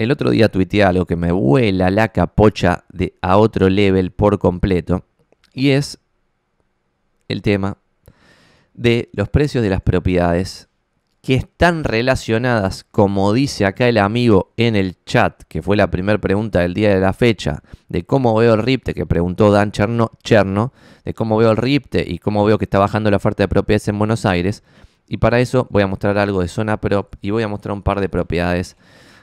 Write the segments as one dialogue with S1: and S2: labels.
S1: El otro día tuiteé algo que me vuela la capocha de, a otro level por completo. Y es el tema de los precios de las propiedades que están relacionadas, como dice acá el amigo en el chat, que fue la primera pregunta del día de la fecha, de cómo veo el RIPTE, que preguntó Dan Cherno, Cherno, de cómo veo el RIPTE y cómo veo que está bajando la oferta de propiedades en Buenos Aires. Y para eso voy a mostrar algo de zona prop y voy a mostrar un par de propiedades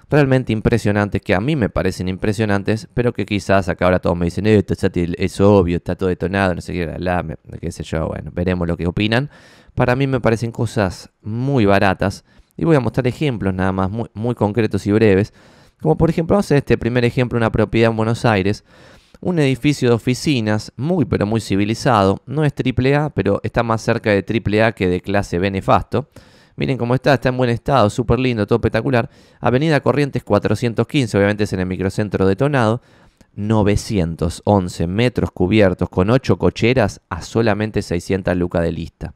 S1: realmente impresionantes, que a mí me parecen impresionantes, pero que quizás acá ahora todos me dicen, eh, esto es obvio, está todo detonado, no sé qué, la, qué sé yo, bueno, veremos lo que opinan. Para mí me parecen cosas muy baratas y voy a mostrar ejemplos nada más, muy, muy concretos y breves. Como por ejemplo, vamos a este primer ejemplo, una propiedad en Buenos Aires. Un edificio de oficinas, muy pero muy civilizado, no es AAA, pero está más cerca de AAA que de clase B nefasto Miren cómo está, está en buen estado, súper lindo, todo espectacular. Avenida Corrientes 415, obviamente es en el microcentro detonado. 911 metros cubiertos con 8 cocheras a solamente 600 lucas de lista.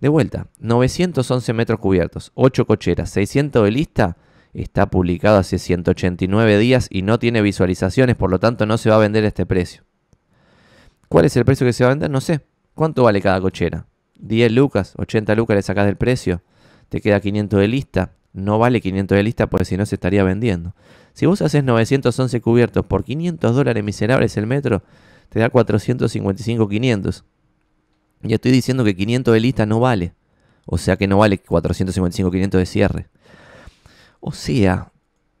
S1: De vuelta, 911 metros cubiertos, 8 cocheras, 600 de lista. Está publicado hace 189 días y no tiene visualizaciones, por lo tanto no se va a vender a este precio. ¿Cuál es el precio que se va a vender? No sé. ¿Cuánto vale cada cochera? 10 lucas, 80 lucas le sacas del precio, te queda 500 de lista, no vale 500 de lista porque si no se estaría vendiendo. Si vos haces 911 cubiertos por 500 dólares miserables el metro, te da 455 500. Y estoy diciendo que 500 de lista no vale. O sea que no vale 455 500 de cierre. O sea,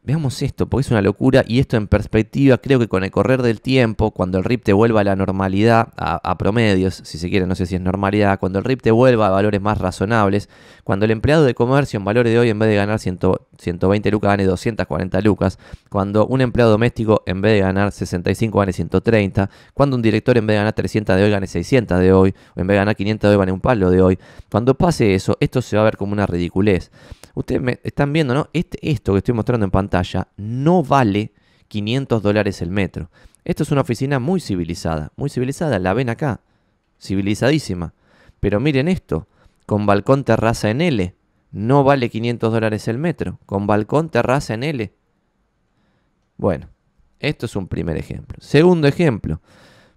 S1: veamos esto, porque es una locura y esto en perspectiva creo que con el correr del tiempo, cuando el RIP te vuelva a la normalidad, a, promedios, si se quiere, no sé si es normalidad, cuando el RIP te vuelva a valores más razonables, cuando el empleado de comercio en valores de hoy en vez de ganar 120 lucas gane 240 lucas, cuando un empleado doméstico en vez de ganar 65 gane 130, cuando un director en vez de ganar 300 de hoy gane 600 de hoy, o en vez de ganar 500 de hoy gane un palo de hoy, cuando pase eso, esto se va a ver como una ridiculez. Ustedes me están viendo, ¿no? Este, esto que estoy mostrando en pantalla, no vale 500 dólares el metro. Esto es una oficina muy civilizada, muy civilizada, la ven acá, civilizadísima. Pero miren esto, con balcón terraza en L, no vale 500 dólares el metro, con balcón terraza en L. Bueno, esto es un primer ejemplo. Segundo ejemplo,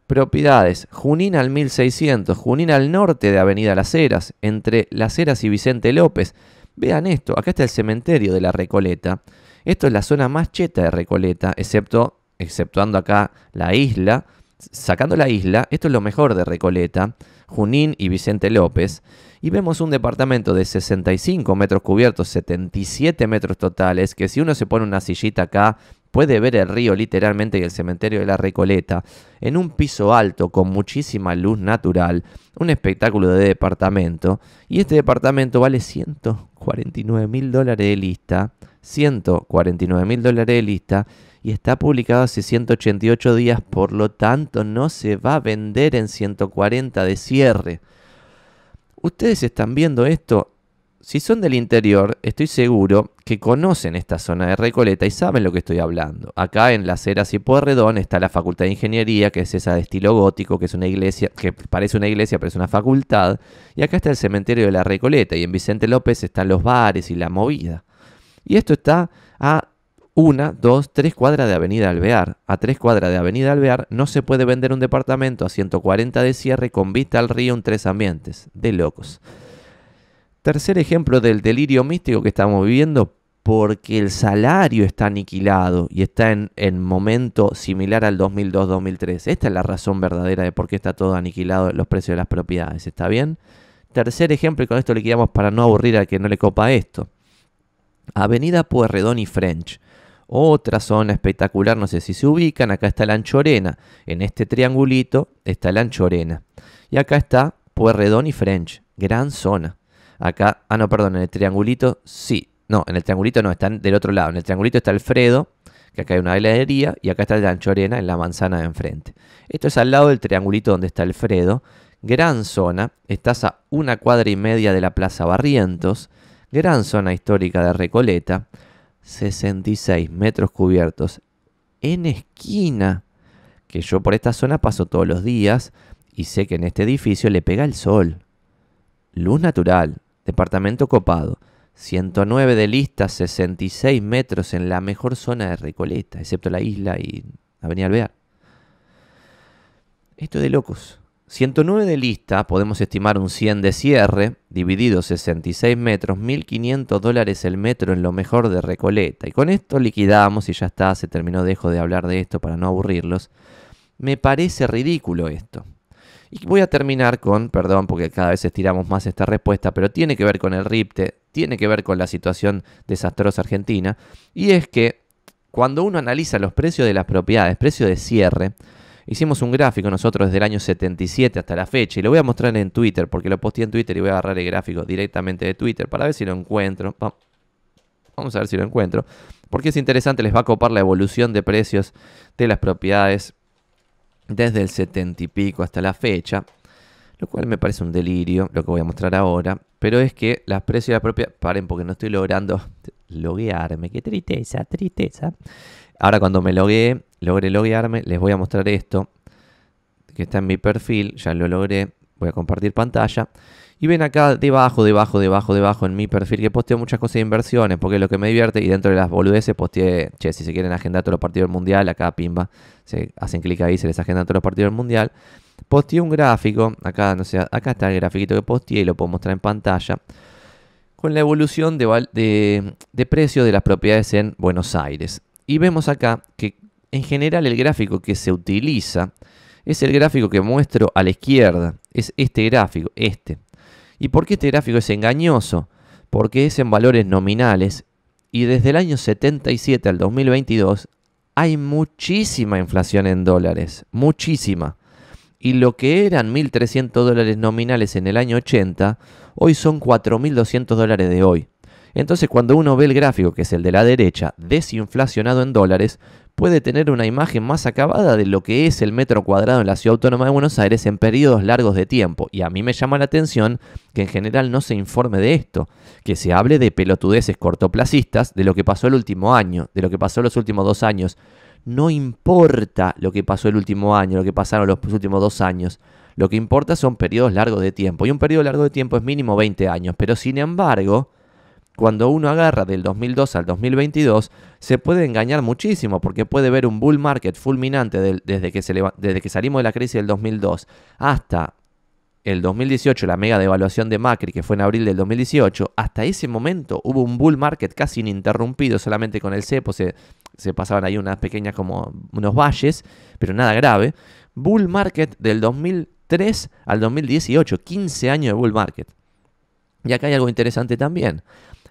S1: propiedades, Junín al 1600, Junín al norte de Avenida Las Heras, entre Las Heras y Vicente López. Vean esto, acá está el cementerio de la Recoleta. Esto es la zona más cheta de Recoleta, excepto, exceptuando acá la isla. Sacando la isla, esto es lo mejor de Recoleta, Junín y Vicente López. Y vemos un departamento de 65 metros cubiertos, 77 metros totales, que si uno se pone una sillita acá, puede ver el río literalmente y el cementerio de la Recoleta, en un piso alto con muchísima luz natural, un espectáculo de departamento, y este departamento vale ciento 149.000 dólares de lista, 149.000 dólares de lista, y está publicado hace 188 días, por lo tanto no se va a vender en 140 de cierre. Ustedes están viendo esto si son del interior, estoy seguro que conocen esta zona de Recoleta y saben lo que estoy hablando. Acá en Las Heras y Puerredón está la Facultad de Ingeniería, que es esa de estilo gótico, que es una iglesia, que parece una iglesia, pero es una facultad. Y acá está el cementerio de la Recoleta, y en Vicente López están los bares y la movida. Y esto está a una, dos, tres cuadras de Avenida Alvear. A tres cuadras de Avenida Alvear no se puede vender un departamento a 140 de cierre con vista al río en tres ambientes. De locos. Tercer ejemplo del delirio místico que estamos viviendo, porque el salario está aniquilado y está en, en momento similar al 2002-2003. Esta es la razón verdadera de por qué está todo aniquilado los precios de las propiedades, ¿está bien? Tercer ejemplo, y con esto le quedamos para no aburrir al que no le copa esto. Avenida Puerredón y French. Otra zona espectacular, no sé si se ubican, acá está la Anchorena. En este triangulito está la Anchorena. Y acá está Puerredón y French, gran zona. Acá, ah, no, perdón, en el triangulito sí. No, en el triangulito no, están del otro lado. En el triangulito está Alfredo, que acá hay una heladería, y acá está el Anchorena, en la manzana de enfrente. Esto es al lado del triangulito donde está Alfredo. Gran zona, estás a una cuadra y media de la Plaza Barrientos. Gran zona histórica de Recoleta, 66 metros cubiertos en esquina. Que yo por esta zona paso todos los días y sé que en este edificio le pega el sol. Luz natural, Departamento Copado. 109 de lista, 66 metros en la mejor zona de Recoleta, excepto la isla y Avenida Alvear. Esto de locos. 109 de lista, podemos estimar un 100 de cierre, dividido 66 metros, 1.500 dólares el metro en lo mejor de Recoleta. Y con esto liquidamos y ya está, se terminó, dejo de hablar de esto para no aburrirlos. Me parece ridículo esto. Y voy a terminar con, perdón, porque cada vez estiramos más esta respuesta, pero tiene que ver con el RIPTE, tiene que ver con la situación desastrosa argentina, y es que cuando uno analiza los precios de las propiedades, precio de cierre, hicimos un gráfico nosotros desde el año 77 hasta la fecha, y lo voy a mostrar en Twitter, porque lo posteé en Twitter y voy a agarrar el gráfico directamente de Twitter para ver si lo encuentro. Vamos a ver si lo encuentro, porque es interesante, les va a copar la evolución de precios de las propiedades desde el setenta y pico hasta la fecha, lo cual me parece un delirio, lo que voy a mostrar ahora, pero es que las precios de la propia, paren porque no estoy logrando loguearme, qué tristeza, tristeza. Ahora cuando me logueé, logré loguearme, les voy a mostrar esto, que está en mi perfil, ya lo logré, voy a compartir pantalla. Y ven acá debajo, debajo, debajo, debajo en mi perfil que posteo muchas cosas de inversiones, porque es lo que me divierte. Y dentro de las boludeces posteé, che, si se quieren agendar todos los partidos del mundial, acá pimba, se hacen clic ahí, se les agendan todos los partidos del mundial. Posteé un gráfico, acá, no sé, acá está el grafiquito que posteé y lo puedo mostrar en pantalla. Con la evolución de, de, de precio de las propiedades en Buenos Aires. Y vemos acá que en general el gráfico que se utiliza es el gráfico que muestro a la izquierda. Es este gráfico, este. ¿Y por qué este gráfico es engañoso? Porque es en valores nominales y desde el año 77 al 2022 hay muchísima inflación en dólares, muchísima. Y lo que eran 1.300 dólares nominales en el año 80, hoy son 4.200 dólares de hoy. Entonces cuando uno ve el gráfico, que es el de la derecha, desinflacionado en dólares, puede tener una imagen más acabada de lo que es el metro cuadrado en la ciudad autónoma de Buenos Aires en periodos largos de tiempo. Y a mí me llama la atención que en general no se informe de esto, que se hable de pelotudeces cortoplacistas, de lo que pasó el último año, de lo que pasó los últimos dos años. No importa lo que pasó el último año, lo que pasaron los últimos dos años. Lo que importa son periodos largos de tiempo. Y un periodo largo de tiempo es mínimo 20 años. Pero sin embargo, cuando uno agarra del 2002 al 2022, se puede engañar muchísimo porque puede ver un bull market fulminante desde, que se, desde que salimos de la crisis del 2002 hasta el 2018, la mega devaluación de Macri, que fue en abril del 2018, hasta ese momento hubo un bull market casi ininterrumpido, solamente con el cepo se, se pasaban ahí unas pequeñas como unos valles, pero nada grave. Bull market del 2003 al 2018, 15 años de bull market. Y acá hay algo interesante también.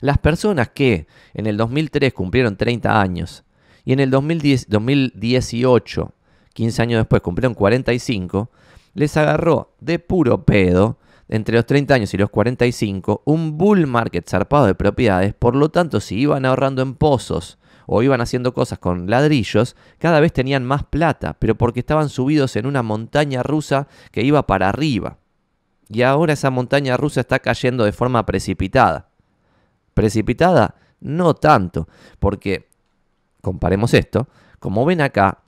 S1: Las personas que en el 2003 cumplieron 30 años y en el 2018, 15 años después, cumplieron 45, les agarró de puro pedo entre los 30 años y los 45 un bull market zarpado de propiedades, por lo tanto si iban ahorrando en pozos o iban haciendo cosas con ladrillos, cada vez tenían más plata, pero porque estaban subidos en una montaña rusa que iba para arriba. Y ahora esa montaña rusa está cayendo de forma precipitada. ¿Precipitada? No tanto, porque comparemos esto, como ven acá,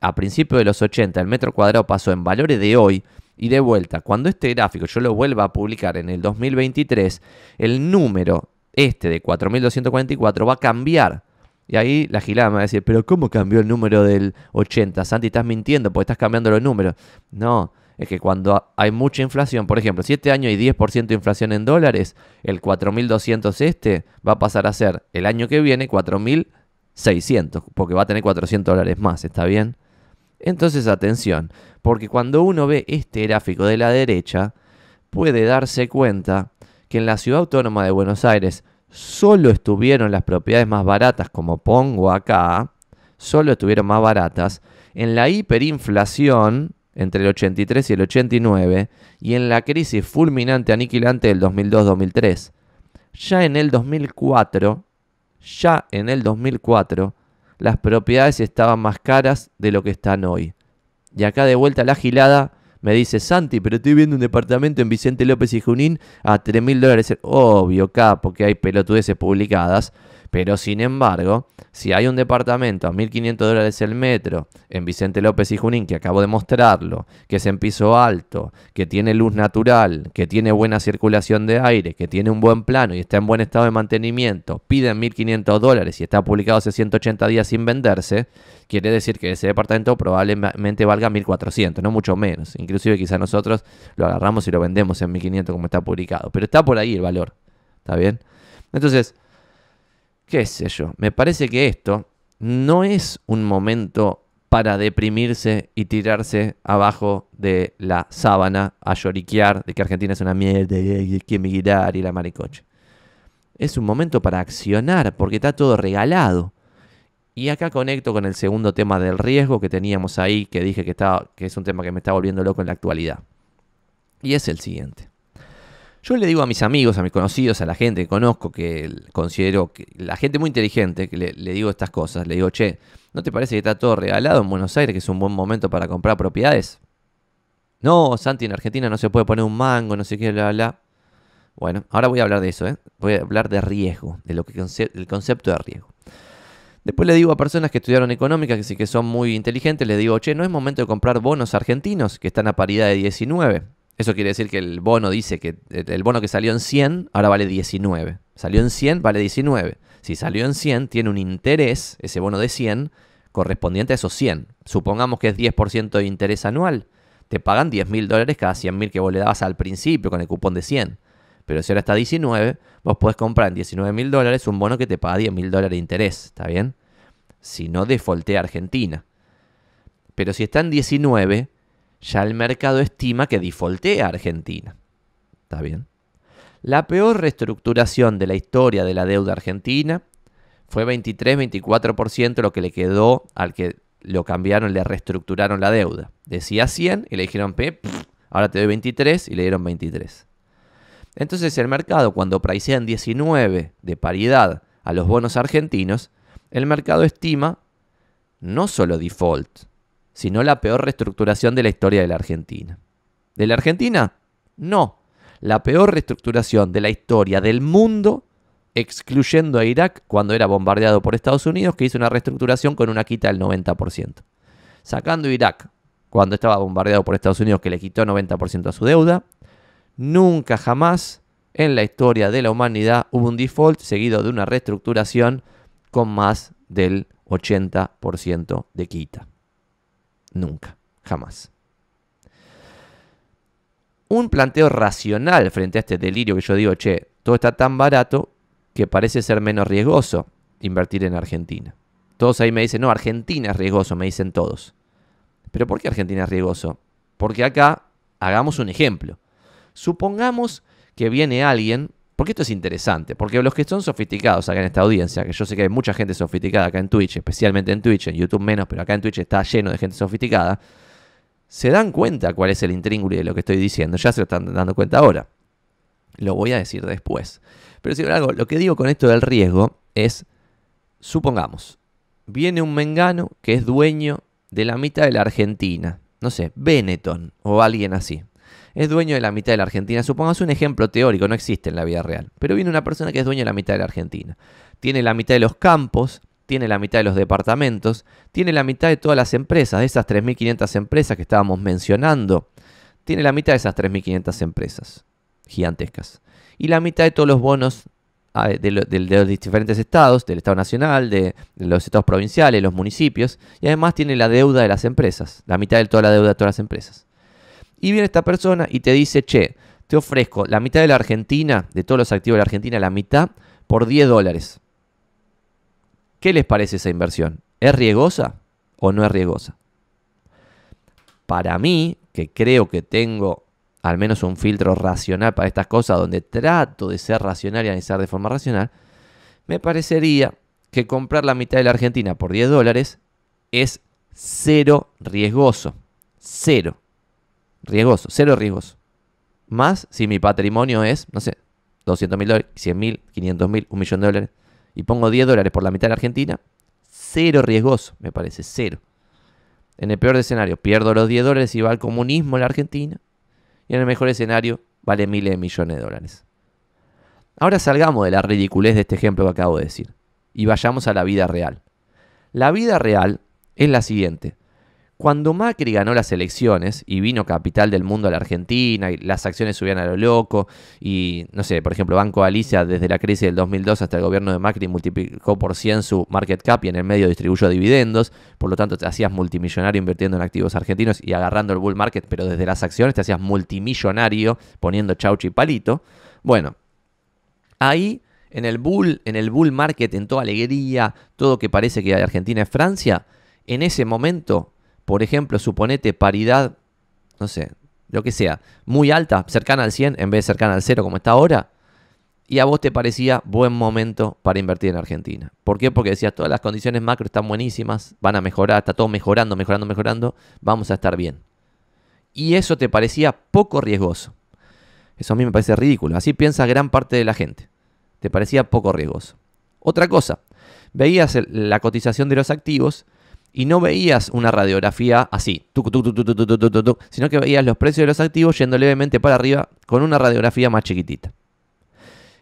S1: a principios de los 80 el metro cuadrado pasó en valores de hoy y de vuelta, cuando este gráfico yo lo vuelva a publicar en el 2023, el número este de 4.244 va a cambiar. Y ahí la gilada me va a decir, pero ¿cómo cambió el número del 80? Santi, estás mintiendo porque estás cambiando los números. No, es que cuando hay mucha inflación, por ejemplo, si este año hay 10% de inflación en dólares, el 4.200 este va a pasar a ser el año que viene 4.600, porque va a tener 400 dólares más, ¿está bien? Entonces atención, porque cuando uno ve este gráfico de la derecha, puede darse cuenta que en la ciudad autónoma de Buenos Aires solo estuvieron las propiedades más baratas, como pongo acá, solo estuvieron más baratas, en la hiperinflación entre el 83 y el 89 y en la crisis fulminante aniquilante del 2002-2003. Ya en el 2004, ya en el 2004, las propiedades estaban más caras de lo que están hoy. Y acá de vuelta a la gilada me dice, Santi, pero estoy viendo un departamento en Vicente López y Junín a 3.000 dólares. Obvio, capo, que hay pelotudeces publicadas. Pero sin embargo, si hay un departamento a 1.500 dólares el metro en Vicente López y Junín, que acabo de mostrarlo, que es en piso alto, que tiene luz natural, que tiene buena circulación de aire, que tiene un buen plano y está en buen estado de mantenimiento, piden 1.500 dólares y está publicado hace 180 días sin venderse, quiere decir que ese departamento probablemente valga 1.400, no mucho menos. Inclusive quizá nosotros lo agarramos y lo vendemos en 1.500 como está publicado. Pero está por ahí el valor. ¿Está bien? Entonces, qué sé yo, me parece que esto no es un momento para deprimirse y tirarse abajo de la sábana a lloriquear de que Argentina es una mierda y hay que y la maricoche. Es un momento para accionar porque está todo regalado. Y acá conecto con el segundo tema del riesgo que teníamos ahí, que dije que, estaba, que es un tema que me está volviendo loco en la actualidad. Y es el siguiente. Yo le digo a mis amigos, a mis conocidos, a la gente que conozco, que considero que la gente muy inteligente, que le, digo estas cosas, le digo, che, ¿no te parece que está todo regalado en Buenos Aires, que es un buen momento para comprar propiedades? No, Santi, en Argentina no se puede poner un mango, no sé qué, bla, bla. Bueno, ahora voy a hablar de eso, ¿eh? voy a hablar de riesgo, de lo que el concepto de riesgo. Después le digo a personas que estudiaron económica, que sí que son muy inteligentes, le digo, che, no es momento de comprar bonos argentinos que están a paridad de 19 eso quiere decir que el bono dice que eh, el bono que salió en 100 ahora vale 19. Salió en 100, vale 19. Si salió en 100, tiene un interés, ese bono de 100, correspondiente a esos 100. Supongamos que es 10% de interés anual. Te pagan 10 mil dólares cada 100 mil que vos le dabas al principio con el cupón de 100. Pero si ahora está 19, vos podés comprar en 19 mil dólares un bono que te paga 10 mil dólares de interés. ¿Está bien? Si no, defaultea Argentina. Pero si está en 19, ya el mercado estima que defaultea Argentina. ¿Está bien? La peor reestructuración de la historia de la deuda argentina fue 23-24% lo que le quedó al que lo cambiaron, le reestructuraron la deuda. Decía 100 y le dijeron, Pep, ahora te doy 23 y le dieron 23. Entonces el mercado cuando en 19 de paridad a los bonos argentinos, el mercado estima no solo default, sino la peor reestructuración de la historia de la Argentina. ¿De la Argentina? No. La peor reestructuración de la historia del mundo, excluyendo a Irak cuando era bombardeado por Estados Unidos, que hizo una reestructuración con una quita del 90%. Sacando a Irak cuando estaba bombardeado por Estados Unidos, que le quitó 90% a su deuda, nunca jamás en la historia de la humanidad hubo un default seguido de una reestructuración con más del 80% de quita. Nunca, jamás. Un planteo racional frente a este delirio que yo digo, che, todo está tan barato que parece ser menos riesgoso invertir en Argentina. Todos ahí me dicen, no, Argentina es riesgoso, me dicen todos. ¿Pero por qué Argentina es riesgoso? Porque acá, hagamos un ejemplo. Supongamos que viene alguien porque esto es interesante, porque los que son sofisticados acá en esta audiencia, que yo sé que hay mucha gente sofisticada acá en Twitch, especialmente en Twitch, en YouTube menos, pero acá en Twitch está lleno de gente sofisticada, se dan cuenta cuál es el intríngulo de lo que estoy diciendo, ya se lo están dando cuenta ahora. Lo voy a decir después. Pero sin embargo, lo que digo con esto del riesgo es, supongamos, viene un mengano que es dueño de la mitad de la Argentina, no sé, Benetton o alguien así, es dueño de la mitad de la Argentina. Supongamos un ejemplo teórico, no existe en la vida real. Pero viene una persona que es dueño de la mitad de la Argentina. Tiene la mitad de los campos, tiene la mitad de los departamentos, tiene la mitad de todas las empresas, de esas 3.500 empresas que estábamos mencionando. Tiene la mitad de esas 3.500 empresas gigantescas. Y la mitad de todos los bonos ah, de, los diferentes estados, del Estado Nacional, de, los estados provinciales, los municipios, y además tiene la deuda de las empresas, la mitad de toda la deuda de todas las empresas. Y viene esta persona y te dice, che, te ofrezco la mitad de la Argentina, de todos los activos de la Argentina, la mitad por 10 dólares. ¿Qué les parece esa inversión? ¿Es riesgosa o no es riesgosa? Para mí, que creo que tengo al menos un filtro racional para estas cosas, donde trato de ser racional y analizar de forma racional, me parecería que comprar la mitad de la Argentina por 10 dólares es cero riesgoso. Cero. Riesgoso, cero riesgos. Más si mi patrimonio es, no sé, 200 mil dólares, 100 mil, 500 mil, un millón de dólares, y pongo 10 dólares por la mitad de Argentina, cero riesgoso, me parece, cero. En el peor escenario, pierdo los 10 dólares y va al comunismo en la Argentina. Y en el mejor escenario, vale miles de millones de dólares. Ahora salgamos de la ridiculez de este ejemplo que acabo de decir y vayamos a la vida real. La vida real es la siguiente. Cuando Macri ganó las elecciones y vino capital del mundo a la Argentina y las acciones subían a lo loco y, no sé, por ejemplo, Banco Alicia desde la crisis del 2002 hasta el gobierno de Macri multiplicó por 100 su market cap y en el medio distribuyó dividendos, por lo tanto te hacías multimillonario invirtiendo en activos argentinos y agarrando el bull market, pero desde las acciones te hacías multimillonario poniendo chaucho y palito. Bueno, ahí en el bull, en el bull market, en toda alegría, todo que parece que Argentina es Francia, en ese momento por ejemplo, suponete paridad, no sé, lo que sea, muy alta, cercana al 100 en vez de cercana al 0 como está ahora, y a vos te parecía buen momento para invertir en Argentina. ¿Por qué? Porque decías, todas las condiciones macro están buenísimas, van a mejorar, está todo mejorando, mejorando, mejorando, vamos a estar bien. Y eso te parecía poco riesgoso. Eso a mí me parece ridículo. Así piensa gran parte de la gente. Te parecía poco riesgoso. Otra cosa, veías la cotización de los activos y no veías una radiografía así, sino que veías los precios de los activos yendo levemente para arriba con una radiografía más chiquitita.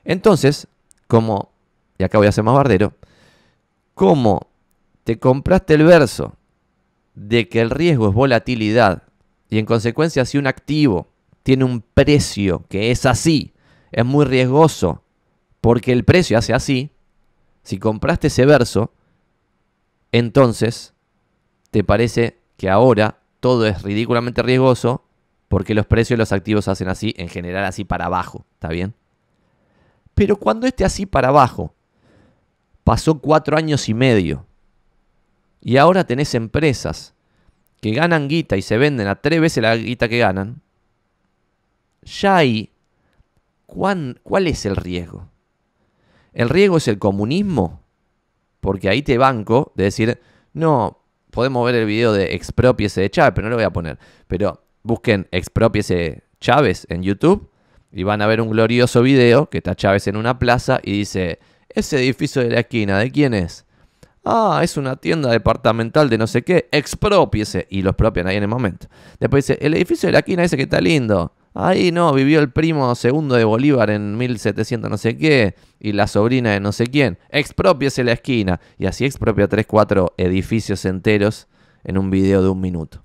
S1: Entonces, como, y acá voy a ser más bardero, como te compraste el verso de que el riesgo es volatilidad y en consecuencia si un activo tiene un precio que es así, es muy riesgoso porque el precio hace así, si compraste ese verso, entonces te parece que ahora todo es ridículamente riesgoso porque los precios de los activos hacen así, en general así para abajo, ¿está bien? Pero cuando esté así para abajo, pasó cuatro años y medio y ahora tenés empresas que ganan guita y se venden a tres veces la guita que ganan, ya ahí, ¿cuál es el riesgo? El riesgo es el comunismo, porque ahí te banco de decir, no, podemos ver el video de Expropiese de Chávez, pero no lo voy a poner. Pero busquen Expropiese Chávez en YouTube y van a ver un glorioso video que está Chávez en una plaza y dice, ese edificio de la esquina, ¿de quién es? Ah, es una tienda departamental de no sé qué, expropiese. Y lo expropian ahí en el momento. Después dice, el edificio de la esquina ese que está lindo. Ahí no, vivió el primo segundo de Bolívar en 1700 no sé qué, y la sobrina de no sé quién. Expropiese la esquina. Y así expropia tres, cuatro edificios enteros en un video de un minuto.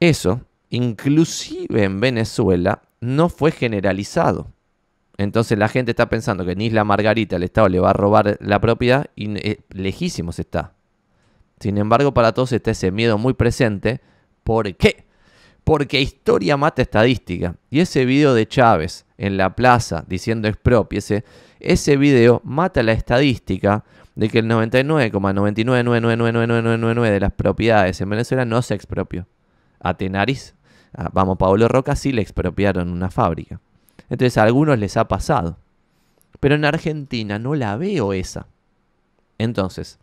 S1: Eso, inclusive en Venezuela, no fue generalizado. Entonces la gente está pensando que en Isla Margarita el Estado le va a robar la propiedad y eh, lejísimos está. Sin embargo, para todos está ese miedo muy presente. ¿Por qué? porque historia mata estadística. Y ese video de Chávez en la plaza diciendo expropiese, ese video mata la estadística de que el 99,99999999 de las propiedades en Venezuela no se expropió. A Tenaris, vamos, Pablo Roca sí le expropiaron una fábrica. Entonces a algunos les ha pasado. Pero en Argentina no la veo esa. Entonces,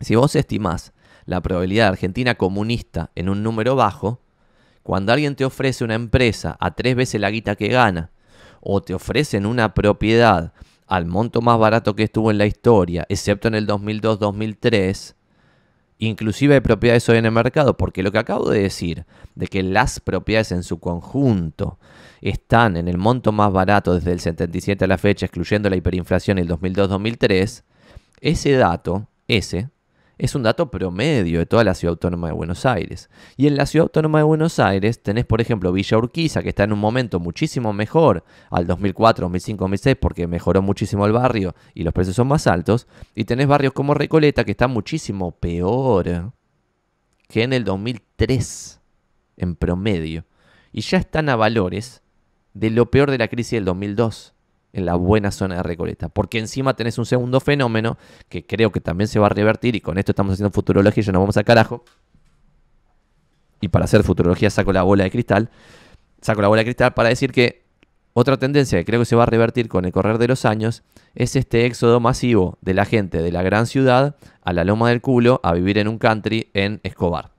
S1: si vos estimás la probabilidad de Argentina comunista en un número bajo, cuando alguien te ofrece una empresa a tres veces la guita que gana, o te ofrecen una propiedad al monto más barato que estuvo en la historia, excepto en el 2002-2003, inclusive hay propiedades hoy en el mercado, porque lo que acabo de decir, de que las propiedades en su conjunto están en el monto más barato desde el 77 a la fecha, excluyendo la hiperinflación en el 2002-2003, ese dato, ese, es un dato promedio de toda la ciudad autónoma de Buenos Aires. Y en la ciudad autónoma de Buenos Aires tenés, por ejemplo, Villa Urquiza, que está en un momento muchísimo mejor al 2004, 2005, 2006, porque mejoró muchísimo el barrio y los precios son más altos. Y tenés barrios como Recoleta, que está muchísimo peor que en el 2003, en promedio. Y ya están a valores de lo peor de la crisis del 2002 en la buena zona de Recoleta. Porque encima tenés un segundo fenómeno que creo que también se va a revertir y con esto estamos haciendo futurología y ya nos vamos a carajo. Y para hacer futurología saco la bola de cristal. Saco la bola de cristal para decir que otra tendencia que creo que se va a revertir con el correr de los años es este éxodo masivo de la gente de la gran ciudad a la loma del culo a vivir en un country en Escobar.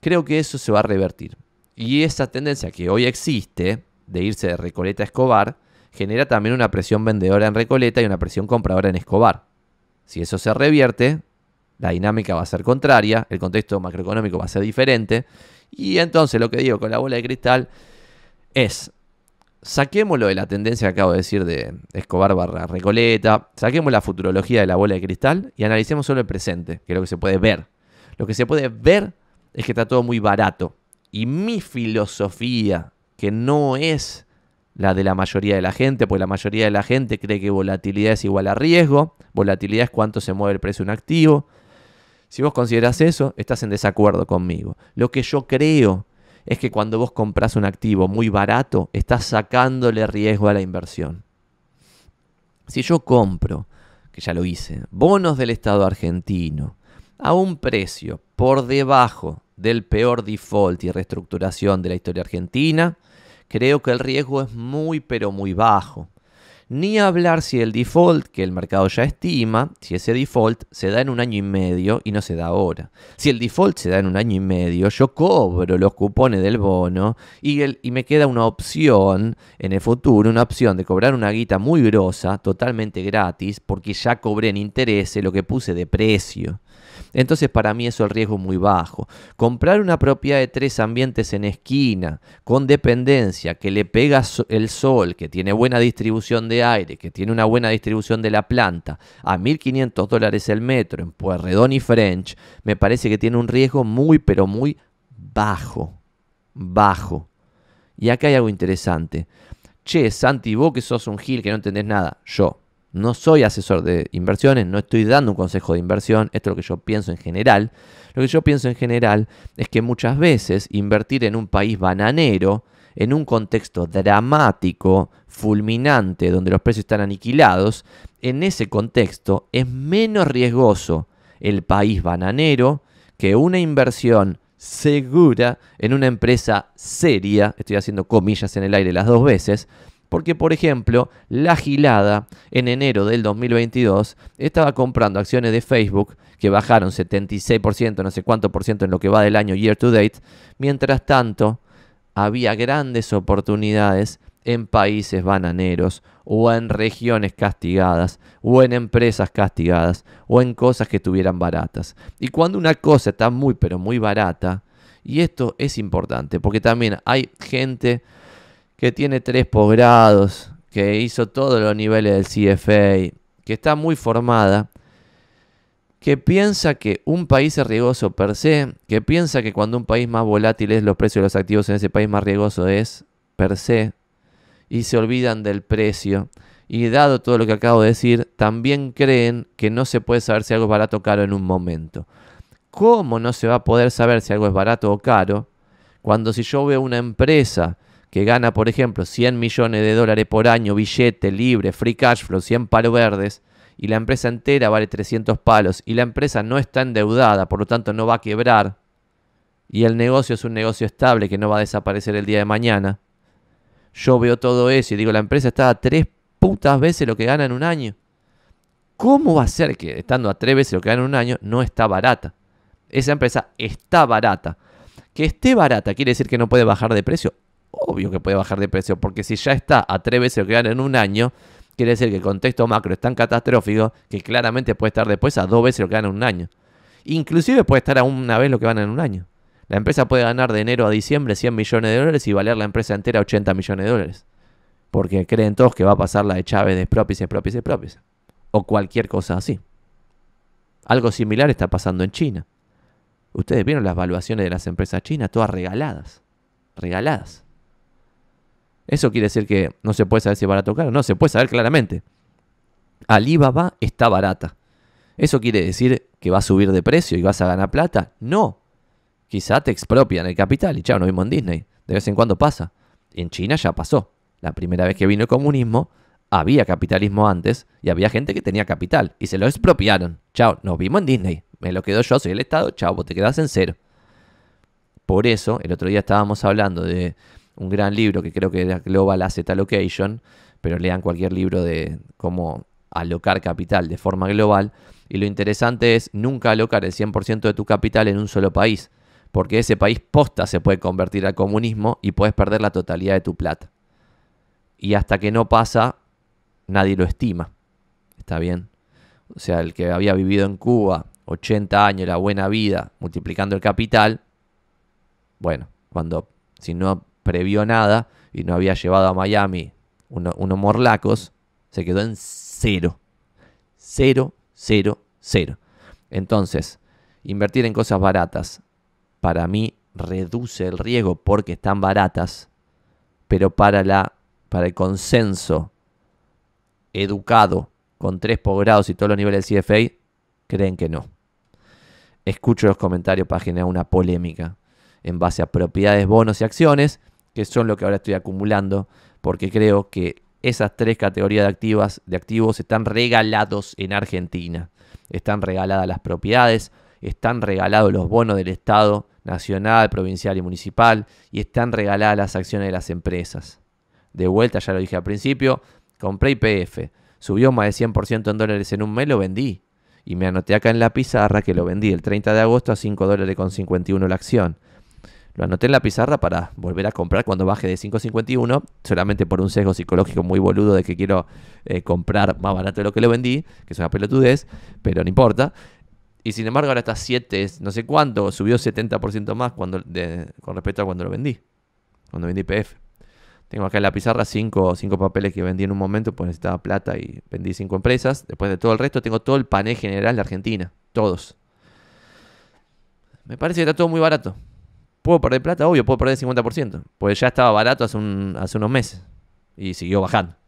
S1: Creo que eso se va a revertir. Y esa tendencia que hoy existe de irse de Recoleta a Escobar, genera también una presión vendedora en Recoleta y una presión compradora en Escobar. Si eso se revierte, la dinámica va a ser contraria, el contexto macroeconómico va a ser diferente. Y entonces lo que digo con la bola de cristal es, saquémoslo de la tendencia que acabo de decir de Escobar barra Recoleta, saquemos la futurología de la bola de cristal y analicemos solo el presente, que es lo que se puede ver. Lo que se puede ver es que está todo muy barato. Y mi filosofía, que no es la de la mayoría de la gente, pues la mayoría de la gente cree que volatilidad es igual a riesgo, volatilidad es cuánto se mueve el precio de un activo. Si vos considerás eso, estás en desacuerdo conmigo. Lo que yo creo es que cuando vos compras un activo muy barato, estás sacándole riesgo a la inversión. Si yo compro, que ya lo hice, bonos del Estado argentino a un precio por debajo del peor default y reestructuración de la historia argentina, creo que el riesgo es muy pero muy bajo. Ni hablar si el default que el mercado ya estima, si ese default se da en un año y medio y no se da ahora. Si el default se da en un año y medio, yo cobro los cupones del bono y, me queda una opción en el futuro, una opción de cobrar una guita muy grosa, totalmente gratis, porque ya cobré en interés lo que puse de precio. Entonces para mí eso el riesgo muy bajo. Comprar una propiedad de tres ambientes en esquina, con dependencia, que le pega el sol, que tiene buena distribución de aire, que tiene una buena distribución de la planta, a 1.500 dólares el metro, en Puerredón y French, me parece que tiene un riesgo muy, pero muy bajo. Bajo. Y acá hay algo interesante. Che, Santi, vos que sos un gil que no entendés nada. Yo, no soy asesor de inversiones, no estoy dando un consejo de inversión, esto es lo que yo pienso en general. Lo que yo pienso en general es que muchas veces invertir en un país bananero, en un contexto dramático, fulminante, donde los precios están aniquilados, en ese contexto es menos riesgoso el país bananero que una inversión segura en una empresa seria, estoy haciendo comillas en el aire las dos veces, porque, por ejemplo, la Gilada en enero del 2022 estaba comprando acciones de Facebook que bajaron 76%, no sé cuánto por ciento en lo que va del año year to date. Mientras tanto, había grandes oportunidades en países bananeros o en regiones castigadas o en empresas castigadas o en cosas que estuvieran baratas. Y cuando una cosa está muy pero muy barata, y esto es importante porque también hay gente que tiene tres posgrados, que hizo todos los niveles del CFA, que está muy formada, que piensa que un país es riesgoso per se, que piensa que cuando un país más volátil es los precios de los activos en ese país más riesgoso es per se, y se olvidan del precio. Y dado todo lo que acabo de decir, también creen que no se puede saber si algo es barato o caro en un momento. ¿Cómo no se va a poder saber si algo es barato o caro cuando si yo veo una empresa que gana, por ejemplo, 100 millones de dólares por año, billete libre, free cash flow, 100 palos verdes, y la empresa entera vale 300 palos, y la empresa no está endeudada, por lo tanto no va a quebrar, y el negocio es un negocio estable que no va a desaparecer el día de mañana, yo veo todo eso y digo, la empresa está a tres putas veces lo que gana en un año. ¿Cómo va a ser que estando a tres veces lo que gana en un año no está barata? Esa empresa está barata. Que esté barata quiere decir que no puede bajar de precio obvio que puede bajar de precio, porque si ya está a tres veces lo que gana en un año, quiere decir que el contexto macro es tan catastrófico que claramente puede estar después a dos veces lo que gana en un año. Inclusive puede estar a una vez lo que gana en un año. La empresa puede ganar de enero a diciembre 100 millones de dólares y valer la empresa entera 80 millones de dólares. Porque creen todos que va a pasar la de Chávez de propice, propice, propias. O cualquier cosa así. Algo similar está pasando en China. Ustedes vieron las valuaciones de las empresas chinas, todas regaladas. Regaladas. ¿Eso quiere decir que no se puede saber si es barato o No, se puede saber claramente. Alibaba está barata. ¿Eso quiere decir que va a subir de precio y vas a ganar plata? No. Quizá te expropian el capital y chao, no vimos en Disney. De vez en cuando pasa. En China ya pasó. La primera vez que vino el comunismo, había capitalismo antes y había gente que tenía capital y se lo expropiaron. Chao, nos vimos en Disney. Me lo quedo yo, soy el Estado. Chao, vos te quedas en cero. Por eso, el otro día estábamos hablando de un gran libro que creo que era Global Asset Allocation, pero lean cualquier libro de cómo alocar capital de forma global. Y lo interesante es nunca alocar el 100% de tu capital en un solo país, porque ese país posta se puede convertir al comunismo y puedes perder la totalidad de tu plata. Y hasta que no pasa, nadie lo estima. ¿Está bien? O sea, el que había vivido en Cuba 80 años, la buena vida, multiplicando el capital, bueno, cuando si no previó nada y no había llevado a Miami unos morlacos, se quedó en cero. Cero, cero, cero. Entonces, invertir en cosas baratas para mí reduce el riesgo porque están baratas, pero para, la, para el consenso educado con tres posgrados y todos los niveles de CFA, creen que no. Escucho los comentarios para generar una polémica en base a propiedades, bonos y acciones que son lo que ahora estoy acumulando, porque creo que esas tres categorías de, activas, de activos están regalados en Argentina. Están regaladas las propiedades, están regalados los bonos del Estado nacional, provincial y municipal, y están regaladas las acciones de las empresas. De vuelta, ya lo dije al principio, compré IPF, subió más de 100% en dólares en un mes, lo vendí. Y me anoté acá en la pizarra que lo vendí el 30 de agosto a 5 dólares con 51 la acción. Lo anoté en la pizarra para volver a comprar cuando baje de 5.51, solamente por un sesgo psicológico muy boludo de que quiero eh, comprar más barato de lo que lo vendí, que es una pelotudez, pero no importa. Y sin embargo ahora está 7, no sé cuánto, subió 70% más cuando, con respecto a cuando lo vendí, cuando vendí PF. Tengo acá en la pizarra cinco, cinco papeles que vendí en un momento, pues necesitaba plata y vendí 5 empresas. Después de todo el resto tengo todo el panel general de Argentina, todos. Me parece que está todo muy barato. ¿Puedo perder plata? Obvio, puedo perder el 50%. Pues ya estaba barato hace, un, hace unos meses. Y siguió bajando.